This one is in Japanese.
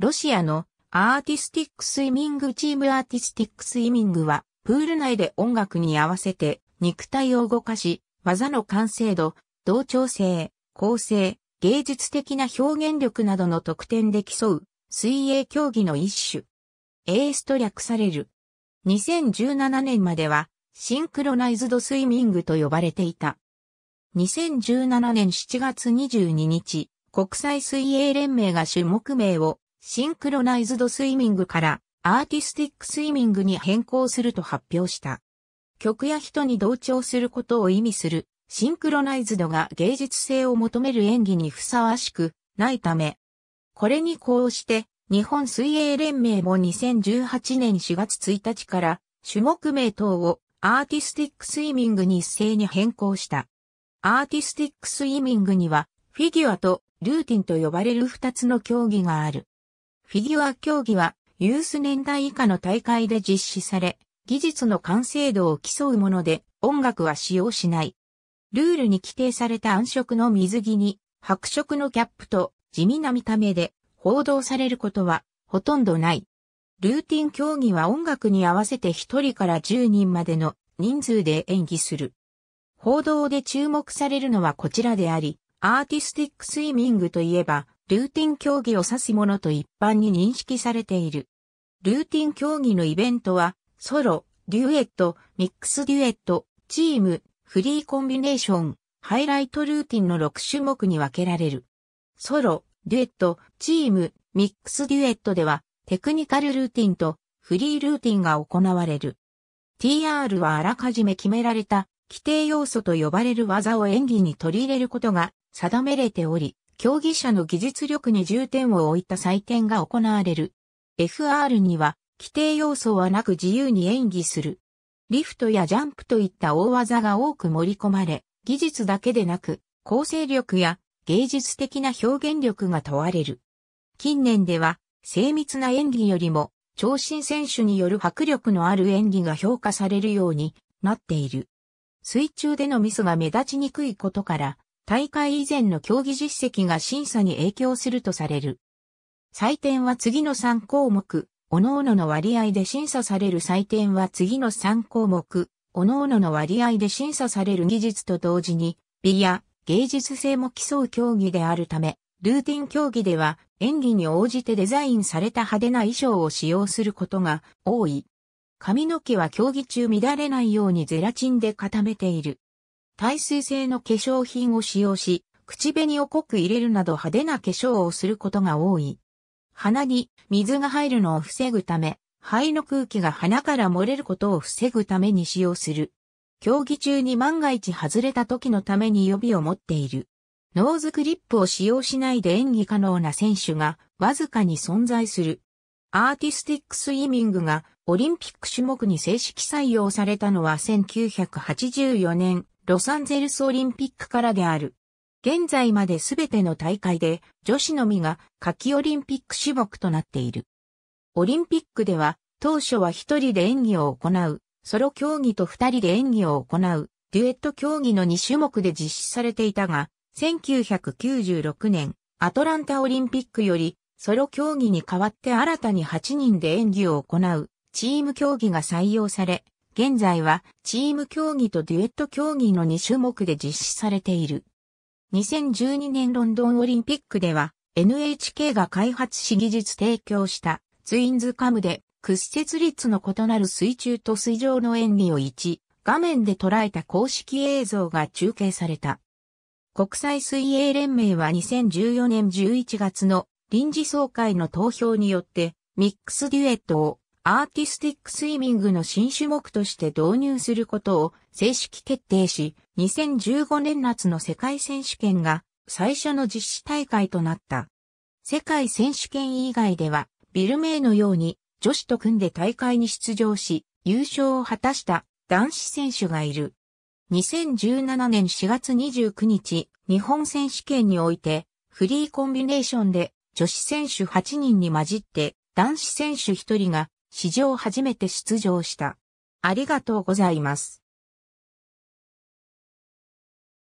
ロシアのアーティスティックスイミングチームアーティスティックスイミングは、プール内で音楽に合わせて肉体を動かし、技の完成度、同調性、構成、芸術的な表現力などの得点で競う、水泳競技の一種。エースと略される。2017年までは、シンクロナイズドスイミングと呼ばれていた。2017年7月22日、国際水泳連盟が種目名をシンクロナイズドスイミングからアーティスティックスイミングに変更すると発表した。曲や人に同調することを意味するシンクロナイズドが芸術性を求める演技にふさわしくないため、これにこうして日本水泳連盟も2018年4月1日から種目名等をアーティスティックスイミングに一斉に変更した。アーティスティックスイミングにはフィギュアとルーティンと呼ばれる二つの競技がある。フィギュア競技はユース年代以下の大会で実施され、技術の完成度を競うもので音楽は使用しない。ルールに規定された暗色の水着に白色のキャップと地味な見た目で報道されることはほとんどない。ルーティン競技は音楽に合わせて1人から10人までの人数で演技する。報道で注目されるのはこちらであり、アーティスティックスイミングといえば、ルーティン競技を指すものと一般に認識されている。ルーティン競技のイベントは、ソロ、デュエット、ミックスデュエット、チーム、フリーコンビネーション、ハイライトルーティンの6種目に分けられる。ソロ、デュエット、チーム、ミックスデュエットでは、テクニカルルーティンとフリールーティンが行われる。TR はあらかじめ決められた規定要素と呼ばれる技を演技に取り入れることが定めれており、競技者の技術力に重点を置いた採点が行われる。FR には規定要素はなく自由に演技する。リフトやジャンプといった大技が多く盛り込まれ、技術だけでなく、構成力や芸術的な表現力が問われる。近年では、精密な演技よりも、長身選手による迫力のある演技が評価されるようになっている。水中でのミスが目立ちにくいことから、大会以前の競技実績が審査に影響するとされる。採点は次の3項目、各々の割合で審査される採点は次の3項目、各々の割合で審査される技術と同時に、美や芸術性も競う競技であるため、ルーティン競技では演技に応じてデザインされた派手な衣装を使用することが多い。髪の毛は競技中乱れないようにゼラチンで固めている。耐水性の化粧品を使用し、口紅を濃く入れるなど派手な化粧をすることが多い。鼻に水が入るのを防ぐため、肺の空気が鼻から漏れることを防ぐために使用する。競技中に万が一外れた時のために予備を持っている。ノーズクリップを使用しないで演技可能な選手がわずかに存在する。アーティスティックスイミングがオリンピック種目に正式採用されたのは1984年ロサンゼルスオリンピックからである。現在まで全ての大会で女子のみが夏季オリンピック種目となっている。オリンピックでは当初は一人で演技を行う、ソロ競技と二人で演技を行う、デュエット競技の2種目で実施されていたが、1996年、アトランタオリンピックより、ソロ競技に代わって新たに8人で演技を行う、チーム競技が採用され、現在はチーム競技とデュエット競技の2種目で実施されている。2012年ロンドンオリンピックでは NHK が開発し技術提供したツインズカムで屈折率の異なる水中と水上の演技を1画面で捉えた公式映像が中継された。国際水泳連盟は2014年11月の臨時総会の投票によってミックスデュエットをアーティスティックスイミングの新種目として導入することを正式決定し、2015年夏の世界選手権が最初の実施大会となった。世界選手権以外では、ビルメイのように女子と組んで大会に出場し、優勝を果たした男子選手がいる。2017年4月29日、日本選手権において、フリーコンビネーションで女子選手8人に混じって男子選手1人が史上初めて出場した。ありがとうございます。